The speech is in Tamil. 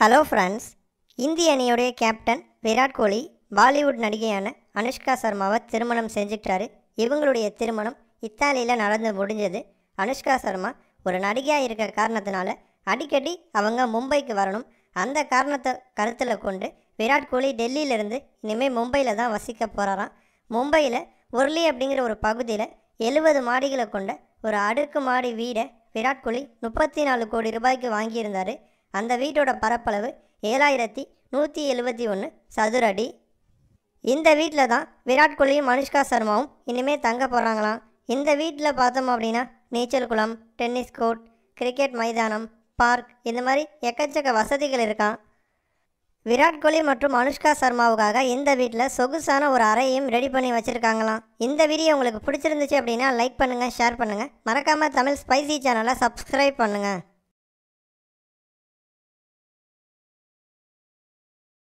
ஹலோ ஃப்ரெண்ட்ஸ் இந்திய அணியுடைய கேப்டன் விராட் கோலி பாலிவுட் நடிகையான அனுஷ்கா சர்மாவை திருமணம் செஞ்சுக்கிட்டாரு இவங்களுடைய திருமணம் இத்தாலியில் நடந்து முடிஞ்சது அனுஷ்கா சர்மா ஒரு நடிகையாக இருக்கிற காரணத்தினால அடிக்கடி அவங்க மும்பைக்கு வரணும் அந்த காரணத்தை கருத்தில் கொண்டு விராட் கோலி டெல்லியிலேருந்து இனிமேல் மும்பையில் தான் வசிக்க போகிறாராம் மும்பையில் உருளி அப்படிங்கிற ஒரு பகுதியில் எழுபது மாடிகளை கொண்ட ஒரு அடுக்கு மாடி வீடை விராட் கோலி முப்பத்தி நாலு கோடி ரூபாய்க்கு வாங்கியிருந்தார் அந்த வீட்டோட பரப்பளவு ஏழாயிரத்தி நூற்றி எழுபத்தி ஒன்று சதுரடி இந்த வீட்டில் தான் விராட் கோலியும் அனுஷ்கா சர்மாவும் இனிமேல் தங்க போகிறாங்களாம் இந்த வீட்டில் பார்த்தோம் அப்படின்னா நீச்சல் குளம் டென்னிஸ் கோர்ட் கிரிக்கெட் மைதானம் பார்க் இந்த மாதிரி எக்கச்சக்க வசதிகள் இருக்கான் விராட் கோலி மற்றும் அனுஷ்கா சர்மாவுக்காக இந்த வீட்டில் சொகுசான ஒரு அறையையும் ரெடி பண்ணி வச்சுருக்காங்களாம் இந்த வீடியோ உங்களுக்கு பிடிச்சிருந்துச்சு அப்படின்னா லைக் பண்ணுங்கள் ஷேர் பண்ணுங்கள் மறக்காமல் தமிழ் ஸ்பைசி சேனலை சப்ஸ்கிரைப் பண்ணுங்கள்